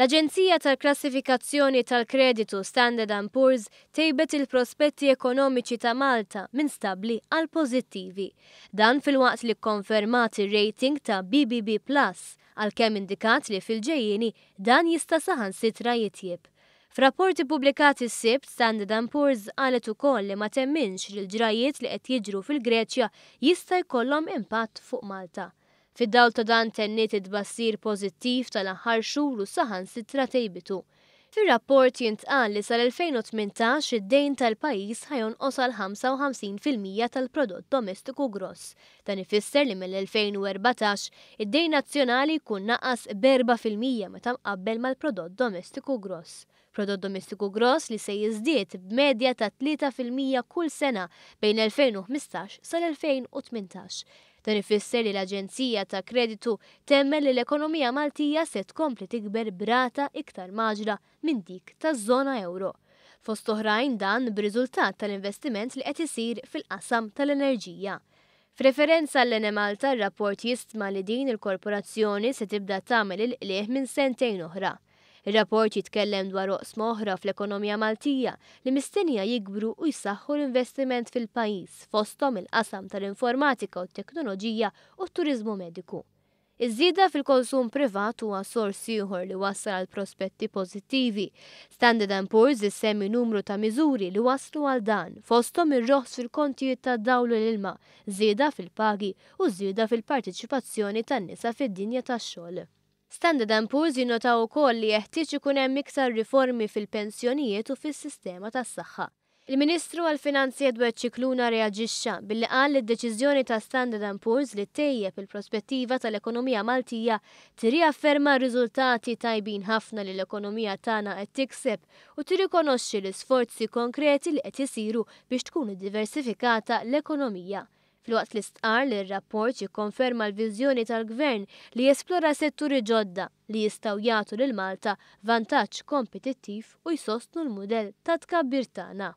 L-Aġenzija tal-Klassifikazzjoni tal-Kreditu Standard Poor's tejbet il-prospetti ekonomiċi ta' Malta minn stabli għal pożittivi. Dan fil-waqt li konfermat il rating ta' BBB Plus għal-kem indikat li fil-ġejjini dan jista' saħan sitra jitjib. F'rapporti pubblikati s-sibt, Standard Poor's għalet ukoll li ma temminx li l-ġrajiet li qed jiġru fil-Greċja jista' jkollhom impatt fuq Malta. Fid-dawl ta' dan tenniet id-bassir pozittiv tal-aħħar xhur u saħan sitra tejbitu. Fir-rapport jintqal li sal-2018 id-dejn tal pajjiż ħajon osal 55% tal-prodott domestiku gross. Dan ifisser li mill-2014 id-dejn nazzjonali kun naqas mija meta mqabbel mal-prodott domestiku gross. Prodott domestiku gross li se jiżdied b'medja ta' 3% kull sena bejn 2015 sal-2018. Dan ifisser li l-Aġenzija ta' Kreditu temmel li l-ekonomija Maltija se tkompli tikber brata iktar maġra minn dik taż-żona euro. Fost oħrajn dan b'riżultat tal-investiment li qed isir fil-qasam tal-enerġija. F'referenza l Malta, r-rapport jistma li din il-korporazzjoni se tibda tagħmel il-qlieħ minn sentejn oħra il rapport jitkellem dwar oqs moħra fl-ekonomija Maltija li mistennija jikbru u jsaħħu l-investiment fil-pajis fostom il-qasam tal-informatika u t-teknoloġija u t-turizmu mediku. Iż-żieda fil-konsum privat huwa sors ieħor li wassal għal prospetti pożittivi. Standard Poor's issemmi numru ta' miżuri li waslu għal dan fosthom ir-roħs fil-kontijiet ta' dawlu l-ilma, żieda fil-pagi u żieda fil-partiċipazzjoni tan-nisa fid-dinja tax-xogħol. Standard Poor's jinnotaw ukoll li jeħtieġ ikun hemm iktar riformi fil-pensjonijiet u fis-sistema tas-saħħa. Il-Ministru għal-Finanzi Edward Ċikluna reagixxa billi qal li d-deċiżjoni ta' Standard Poor's li tejje il-prospettiva tal-ekonomija Maltija tiri afferma riżultati tajbin ħafna li l-ekonomija tagħna qed tikseb u tirrikonoxxi l-isforzi konkreti li qed isiru biex tkun diversifikata l-ekonomija. Fil-waqt stqar istqar li r-rapport jikkonferma l-vizjoni tal-gvern li jesplora setturi ġodda li jistaw jagħtu lil Malta vantaġġ kompetittiv u jsostnu l-mudell ta' tkabbir tagħna.